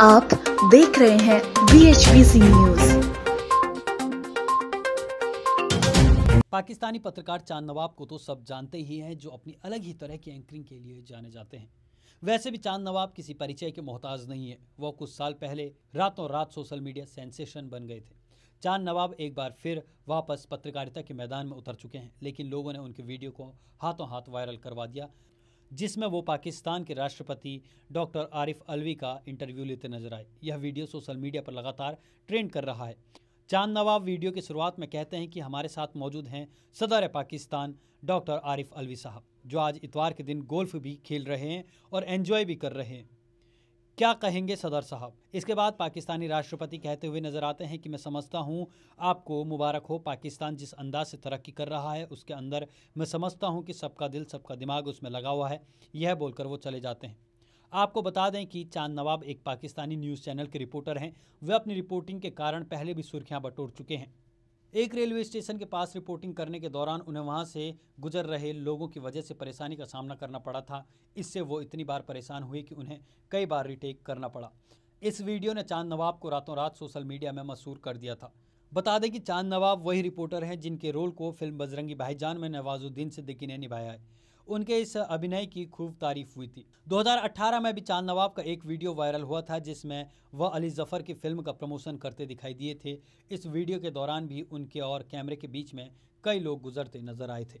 आप देख रहे हैं बी एच न्यूज पाकिस्तानी पत्रकार चांद नवाब को तो सब जानते ही हैं जो अपनी अलग ही तरह की एंकरिंग के लिए जाने जाते हैं वैसे भी चांद नवाब किसी परिचय के मोहताज नहीं है वह कुछ साल पहले रातों रात सोशल मीडिया सेंसेशन बन गए थे चांद नवाब एक बार फिर वापस पत्रकारिता के मैदान में उतर चुके हैं लेकिन लोगों ने उनके वीडियो को हाथों हाथ वायरल करवा दिया जिसमें वो पाकिस्तान के राष्ट्रपति डॉक्टर आरिफ अलवी का इंटरव्यू लेते नजर आए यह वीडियो सोशल मीडिया पर लगातार ट्रेंड कर रहा है चांद नवाब वीडियो की शुरुआत में कहते हैं कि हमारे साथ मौजूद हैं सदर पाकिस्तान डॉक्टर आरिफ अलवी साहब जो आज इतवार के दिन गोल्फ भी खेल रहे हैं और एन्जॉय भी कर रहे हैं क्या कहेंगे सदर साहब इसके बाद पाकिस्तानी राष्ट्रपति कहते हुए नजर आते हैं कि मैं समझता हूं आपको मुबारक हो पाकिस्तान जिस अंदाज से तरक्की कर रहा है उसके अंदर मैं समझता हूं कि सबका दिल सबका दिमाग उसमें लगा हुआ है यह बोलकर वो चले जाते हैं आपको बता दें कि चांद नवाब एक पाकिस्तानी न्यूज़ चैनल के रिपोर्टर हैं वे अपनी रिपोर्टिंग के कारण पहले भी सुर्खियां बटोर चुके हैं एक रेलवे स्टेशन के पास रिपोर्टिंग करने के दौरान उन्हें वहां से गुजर रहे लोगों की वजह से परेशानी का सामना करना पड़ा था इससे वो इतनी बार परेशान हुए कि उन्हें कई बार रिटेक करना पड़ा इस वीडियो ने चांद नवाब को रातों रात सोशल मीडिया में मशहूर कर दिया था बता दें कि चांद नवाब वही रिपोर्टर हैं जिनके रोल को फिल्म बजरंगी भाईजान में नवाजुद्दीन सिद्दीकी ने निभाया है उनके इस अभिनय की खूब तारीफ हुई थी 2018 में भी चांद नवाब का एक वीडियो वायरल हुआ था जिसमें वह अली जफर की फिल्म का प्रमोशन करते दिखाई दिए थे इस वीडियो के दौरान भी उनके और कैमरे के बीच में कई लोग गुजरते नजर आए थे